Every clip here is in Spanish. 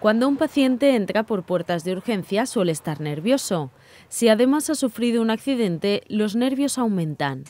Cuando un paciente entra por puertas de urgencia suele estar nervioso. Si además ha sufrido un accidente, los nervios aumentan.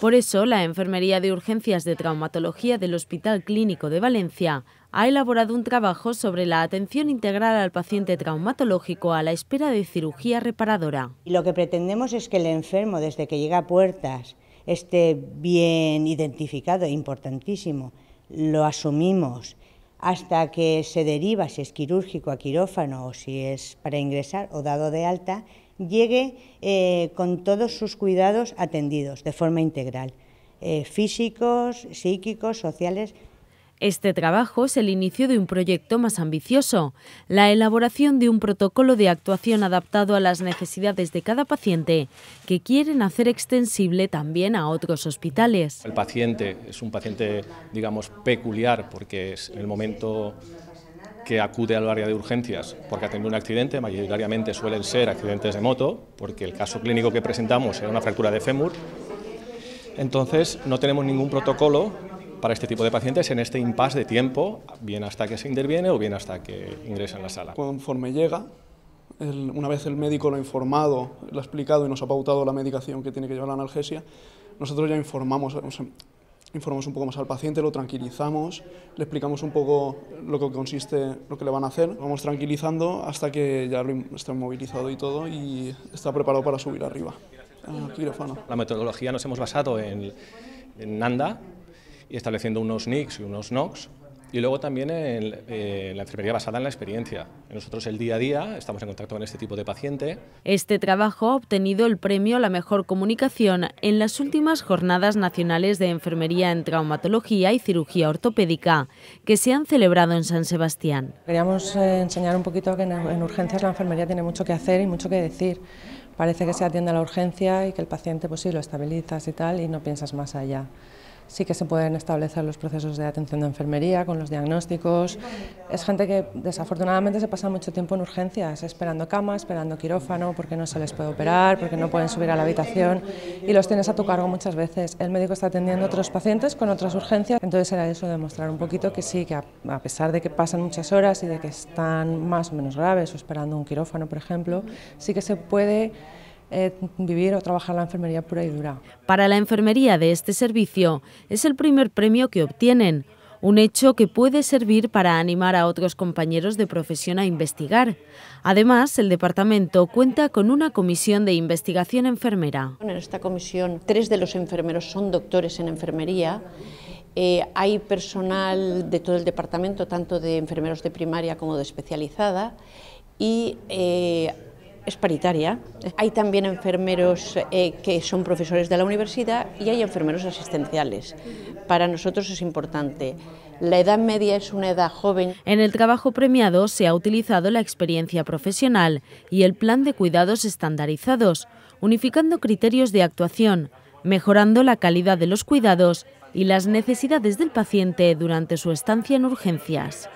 Por eso, la Enfermería de Urgencias de Traumatología del Hospital Clínico de Valencia ha elaborado un trabajo sobre la atención integral al paciente traumatológico a la espera de cirugía reparadora. Lo que pretendemos es que el enfermo, desde que llega a puertas, esté bien identificado, importantísimo. Lo asumimos hasta que se deriva, si es quirúrgico a quirófano o si es para ingresar o dado de alta, llegue eh, con todos sus cuidados atendidos de forma integral, eh, físicos, psíquicos, sociales, este trabajo es el inicio de un proyecto más ambicioso, la elaboración de un protocolo de actuación adaptado a las necesidades de cada paciente, que quieren hacer extensible también a otros hospitales. El paciente es un paciente, digamos, peculiar, porque es el momento que acude al área de urgencias porque ha tenido un accidente, mayoritariamente suelen ser accidentes de moto, porque el caso clínico que presentamos era una fractura de fémur. Entonces, no tenemos ningún protocolo para este tipo de pacientes en este impasse de tiempo, bien hasta que se interviene o bien hasta que ingresa en la sala. Conforme llega, una vez el médico lo ha informado, lo ha explicado y nos ha pautado la medicación que tiene que llevar la analgesia, nosotros ya informamos, informamos un poco más al paciente, lo tranquilizamos, le explicamos un poco lo que consiste, lo que le van a hacer, vamos tranquilizando hasta que ya lo está movilizado y todo y está preparado para subir arriba. La metodología nos hemos basado en, en NANDA, estableciendo unos NICs y unos NOCs. Y luego también en, eh, la enfermería basada en la experiencia. Nosotros el día a día estamos en contacto con este tipo de paciente. Este trabajo ha obtenido el premio a la mejor comunicación en las últimas Jornadas Nacionales de Enfermería en Traumatología y Cirugía Ortopédica que se han celebrado en San Sebastián. Queríamos eh, enseñar un poquito que en, urgencias la enfermería tiene mucho que hacer y mucho que decir parece que se atiende a la urgencia y que el paciente, pues sí, lo estabilizas y tal, y no piensas más allá sí que se pueden establecer los procesos de atención de enfermería con los diagnósticos. Es gente que desafortunadamente se pasa mucho tiempo en urgencias, esperando cama, esperando quirófano, porque no se les puede operar, porque no pueden subir a la habitación y los tienes a tu cargo muchas veces. El médico está atendiendo a otros pacientes con otras urgencias, entonces era eso demostrar un poquito que sí, que a pesar de que pasan muchas horas y de que están más o menos graves o esperando un quirófano, por ejemplo, sí que se puede eh, vivir o trabajar la enfermería pura y dura. Para la enfermería de este servicio es el primer premio que obtienen, un hecho que puede servir para animar a otros compañeros de profesión a investigar. Además, el departamento cuenta con una comisión de investigación enfermera. En esta comisión, tres de los enfermeros son doctores en enfermería. Eh, hay personal de todo el departamento, tanto de enfermeros de primaria como de especializada, y eh, es paritaria. Hay también enfermeros eh, que son profesores de la universidad y hay enfermeros asistenciales. Para nosotros es importante. La edad media es una edad joven. En el trabajo premiado se ha utilizado la experiencia profesional y el plan de cuidados estandarizados, unificando criterios de actuación, mejorando la calidad de los cuidados y las necesidades del paciente durante su estancia en urgencias.